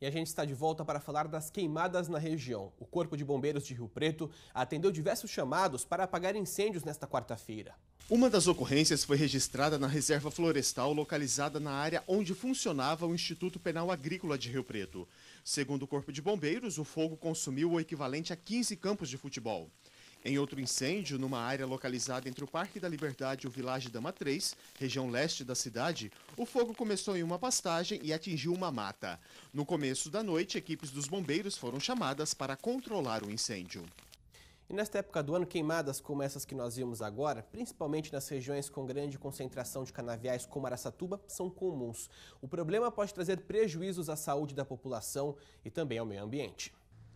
E a gente está de volta para falar das queimadas na região. O Corpo de Bombeiros de Rio Preto atendeu diversos chamados para apagar incêndios nesta quarta-feira. Uma das ocorrências foi registrada na reserva florestal localizada na área onde funcionava o Instituto Penal Agrícola de Rio Preto. Segundo o Corpo de Bombeiros, o fogo consumiu o equivalente a 15 campos de futebol. Em outro incêndio, numa área localizada entre o Parque da Liberdade e o Village Dama 3, região leste da cidade, o fogo começou em uma pastagem e atingiu uma mata. No começo da noite, equipes dos bombeiros foram chamadas para controlar o incêndio. E nesta época do ano, queimadas como essas que nós vimos agora, principalmente nas regiões com grande concentração de canaviais como Araçatuba, são comuns. O problema pode trazer prejuízos à saúde da população e também ao meio ambiente.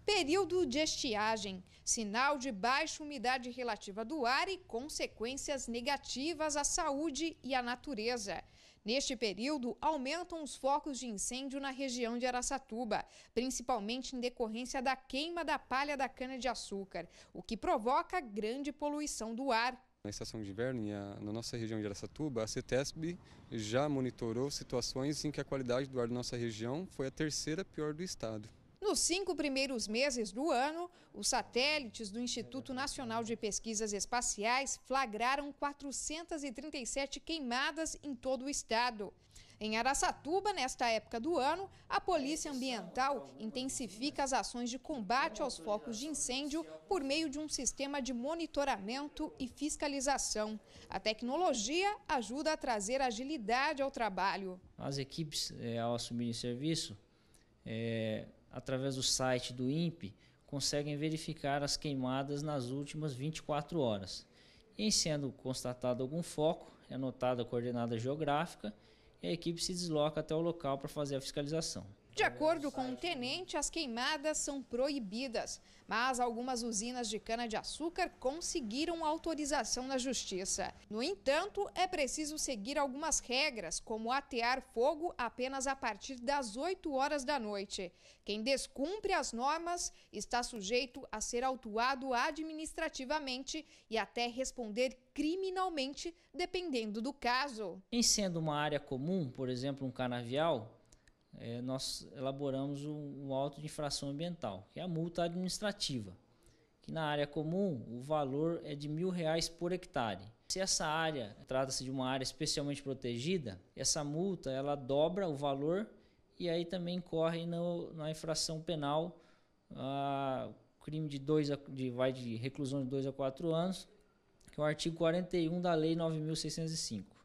Período de estiagem, sinal de baixa umidade relativa do ar e consequências negativas à saúde e à natureza. Neste período, aumentam os focos de incêndio na região de Araçatuba, principalmente em decorrência da queima da palha da cana-de-açúcar, o que provoca grande poluição do ar. Na estação de inverno, na nossa região de Aracatuba, a CETESB já monitorou situações em que a qualidade do ar da nossa região foi a terceira pior do estado. Nos cinco primeiros meses do ano, os satélites do Instituto Nacional de Pesquisas Espaciais flagraram 437 queimadas em todo o estado. Em Araçatuba, nesta época do ano, a Polícia Ambiental intensifica as ações de combate aos focos de incêndio por meio de um sistema de monitoramento e fiscalização. A tecnologia ajuda a trazer agilidade ao trabalho. As equipes, eh, ao assumir serviço, eh, através do site do INPE, conseguem verificar as queimadas nas últimas 24 horas. E, em sendo constatado algum foco, é anotada a coordenada geográfica e a equipe se desloca até o local para fazer a fiscalização. De acordo com o um tenente, as queimadas são proibidas, mas algumas usinas de cana-de-açúcar conseguiram autorização na justiça. No entanto, é preciso seguir algumas regras, como atear fogo apenas a partir das 8 horas da noite. Quem descumpre as normas está sujeito a ser autuado administrativamente e até responder criminalmente, dependendo do caso. Em sendo uma área comum, por exemplo, um canavial, é, nós elaboramos um, um auto de infração ambiental, que é a multa administrativa, que na área comum o valor é de mil reais por hectare. Se essa área trata-se de uma área especialmente protegida, essa multa ela dobra o valor e aí também corre no, na infração penal a crime de dois a, de, vai de reclusão de 2 a 4 anos, que é o artigo 41 da Lei 9.605.